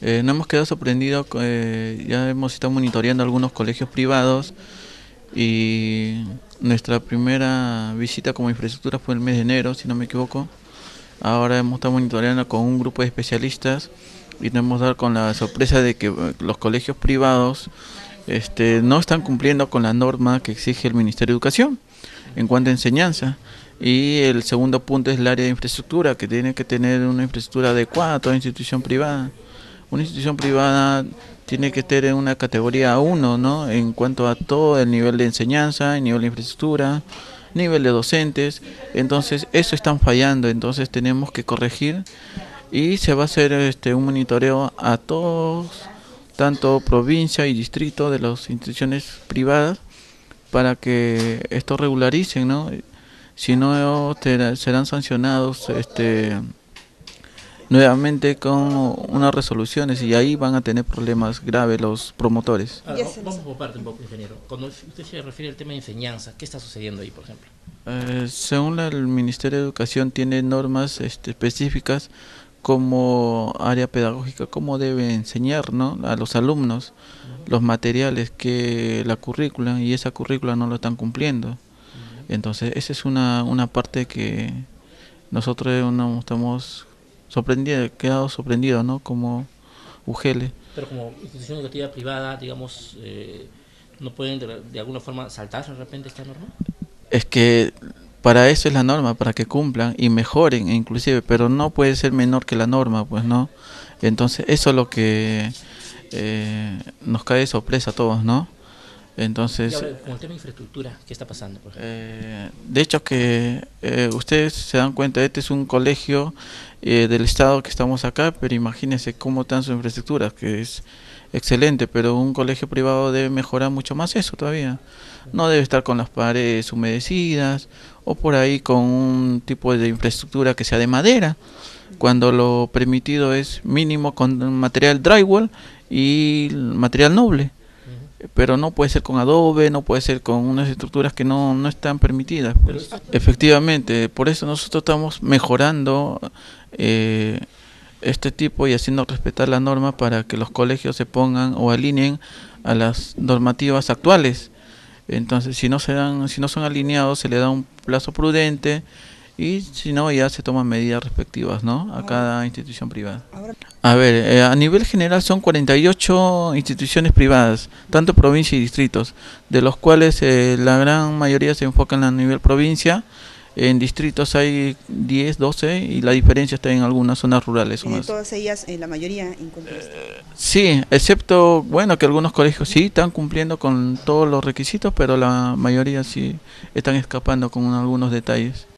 Eh, nos hemos quedado sorprendidos, eh, ya hemos estado monitoreando algunos colegios privados y nuestra primera visita como infraestructura fue en el mes de enero, si no me equivoco. Ahora hemos estado monitoreando con un grupo de especialistas y nos hemos dado con la sorpresa de que eh, los colegios privados este, no están cumpliendo con la norma que exige el Ministerio de Educación en cuanto a enseñanza. Y el segundo punto es el área de infraestructura, que tiene que tener una infraestructura adecuada a toda institución privada una institución privada tiene que estar en una categoría A1, ¿no? En cuanto a todo el nivel de enseñanza, el nivel de infraestructura, nivel de docentes. Entonces, eso están fallando, entonces tenemos que corregir y se va a hacer este un monitoreo a todos, tanto provincia y distrito de las instituciones privadas para que esto regularicen, ¿no? Si no serán sancionados este nuevamente con unas resoluciones y ahí van a tener problemas graves los promotores. Ah, vamos por parte un poco, ingeniero. Cuando usted se refiere al tema de enseñanza, ¿qué está sucediendo ahí, por ejemplo? Eh, según el Ministerio de Educación tiene normas este, específicas como área pedagógica, cómo debe enseñar ¿no? a los alumnos los materiales que la currícula y esa currícula no lo están cumpliendo. Entonces, esa es una, una parte que nosotros no estamos sorprendido, quedado sorprendido, ¿no? Como UGL. Pero como institución educativa privada, digamos, eh, ¿no pueden de, alguna forma saltarse de repente esta norma? Es que para eso es la norma, para que cumplan y mejoren inclusive, pero no puede ser menor que la norma, pues no. Entonces eso es lo que eh, nos cae de sorpresa a todos, ¿no? Entonces, con el tema de infraestructura, ¿qué está pasando? eh, de hecho, que eh, ustedes se dan cuenta, este es un colegio eh, del estado que estamos acá, pero imagínense cómo están sus infraestructuras, que es excelente, pero un colegio privado debe mejorar mucho más eso todavía. No debe estar con las paredes humedecidas o por ahí con un tipo de infraestructura que sea de madera, cuando lo permitido es mínimo con material drywall y material noble pero no puede ser con adobe, no puede ser con unas estructuras que no, están permitidas. Pues. Efectivamente, por eso nosotros estamos mejorando eh, este tipo y haciendo respetar la norma para que los colegios se pongan o alineen a las normativas actuales. Entonces, si no se dan, si no son alineados, se le da un plazo prudente y si no ya se toman medidas respectivas ¿no? a cada institución privada. A ver, eh, a nivel general son 48 instituciones privadas, tanto provincia y distritos, de los cuales eh, la gran mayoría se enfocan a nivel provincia, en distritos hay 10, 12 y la diferencia está en algunas zonas rurales. ¿Y todas ellas, eh, la mayoría incumplen? sí, excepto, bueno, que algunos colegios sí están cumpliendo con todos los requisitos, pero la mayoría sí están escapando con algunos detalles.